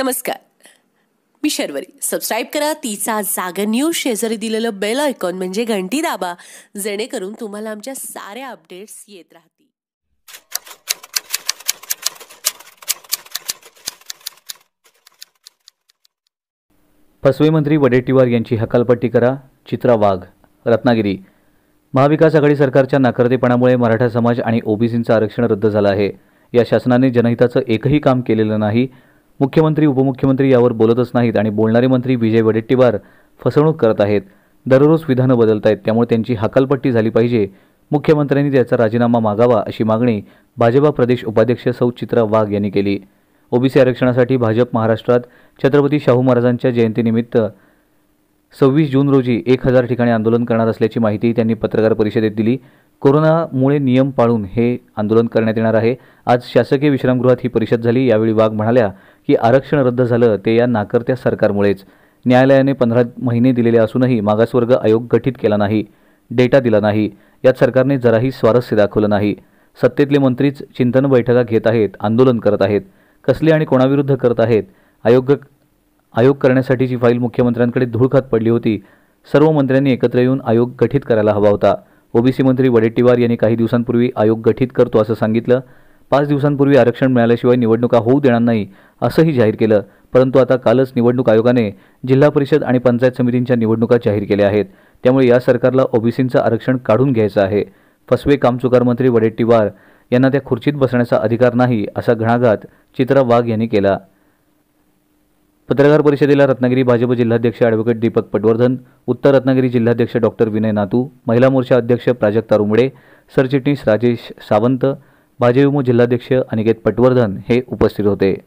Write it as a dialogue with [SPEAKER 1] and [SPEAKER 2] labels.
[SPEAKER 1] नमस्कार मी शर्वरी सबस्क्राईब करा तिचा जागा न्यूज शेजारी दिलेलं बेल आयकॉन म्हणजे घंटी दाबा जेणेकरून तुम्हाला आमच्या साऱ्या अपडेट्स येत राहतील फसवे मंत्री वडेट्टीवार यांची हकालपट्टी करा चित्रा वाघ रत्नागिरी महाविकास आघाडी सरकारच्या नाकर्तेपणामुळे मराठा समाज आणि ओबीसींचं आरक्षण रद्द झालं आहे या शासनाने जनहिताचं एकही काम केलेलं नाही मुख्यमंत्री उपमुख्यमंत्री यावर बोलतच नाहीत आणि बोलणारे मंत्री विजय वडेट्टीवार फसवणूक करत आहेत दररोज विधानं बदलत आहेत त्यामुळे त्यांची हकालपट्टी झाली पाहिजे मुख्यमंत्र्यांनी त्याचा राजीनामा मागावा अशी मागणी भाजपा प्रदेश उपाध्यक्ष सौ चित्रा वाघ यांनी केली ओबीसी आरक्षणासाठी भाजप महाराष्ट्रात छत्रपती शाहू महाराजांच्या जयंतीनिमित्त सव्वीस जून रोजी एक हजार ठिकाणी आंदोलन करणार असल्याची माहिती त्यांनी पत्रकार परिषदेत दिली कोरोनामुळे नियम पाळून हे आंदोलन करण्यात येणार आहे आज शासकीय विश्रामगृहात ही परिषद झाली यावेळी वाघ म्हणाल्या की आरक्षण रद्द झालं ते या नाकर्त्या सरकारमुळेच न्यायालयाने पंधरा महिने दिलेले असूनही मागासवर्ग आयोग गठीत केला नाही डेटा दिला नाही यात सरकारने जराही स्वारस्य दाखवलं नाही सत्तेतले मंत्रीच चिंतन बैठका घेत आहेत आंदोलन करत आहेत कसले आणि कोणाविरुद्ध करत आहेत आयोग आयोग करण्यासाठीची फाईल मुख्यमंत्र्यांकडे धुळखात पडली होती सर्व मंत्र्यांनी एकत्र येऊन आयोग गठीत करायला हवा होता ओबीसी मंत्री वडेट्टीवार यांनी काही दिवसांपूर्वी आयोग गठीत करतो असं सांगितलं पाच दिवसांपूर्वी आरक्षण मिळाल्याशिवाय निवडणुका होऊ देणार नाही असंही जाहीर केलं परंतु आता कालच निवडणूक आयोगाने जिल्हा परिषद आणि पंचायत समितींच्या निवडणुका जाहीर केल्या आहेत त्यामुळे या सरकारला ओबीसींचं आरक्षण काढून घ्यायचं आहे फसवे कामचुकार मंत्री वडेट्टीवार यांना त्या खुर्चीत बसण्याचा अधिकार नाही असा घणाघात चित्रा वाघ यांनी केला पत्रकार परिषदेला रत्नागिरी भाजप जिल्हाध्यक्ष ॲडव्होकेट दीपक पटवर्धन उत्तर रत्नागिरी जिल्हाध्यक्ष डॉक्टर विनय नातू महिला मोर्चा अध्यक्ष प्राजक्ता रुमडे सरचिटणीस राजेश सावंत भाजयुमो जिल्हाध्यक्ष अनिकेत पटवर्धन हे उपस्थित होते